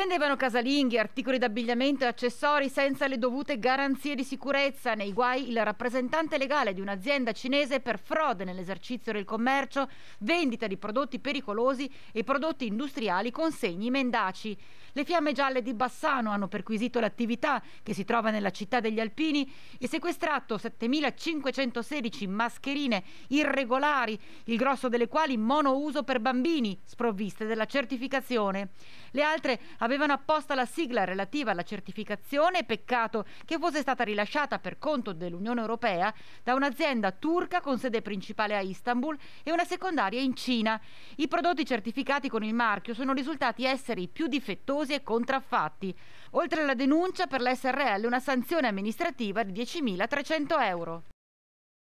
Vendevano casalinghi, articoli d'abbigliamento e accessori senza le dovute garanzie di sicurezza. Nei guai il rappresentante legale di un'azienda cinese per frode nell'esercizio del commercio, vendita di prodotti pericolosi e prodotti industriali con segni mendaci. Le fiamme gialle di Bassano hanno perquisito l'attività che si trova nella città degli Alpini e sequestrato 7.516 mascherine irregolari, il grosso delle quali monouso per bambini, sprovviste della certificazione. Le altre Avevano apposta la sigla relativa alla certificazione, peccato che fosse stata rilasciata per conto dell'Unione Europea da un'azienda turca con sede principale a Istanbul e una secondaria in Cina. I prodotti certificati con il marchio sono risultati essere i più difettosi e contraffatti. Oltre alla denuncia per la SRL una sanzione amministrativa di 10.300 euro.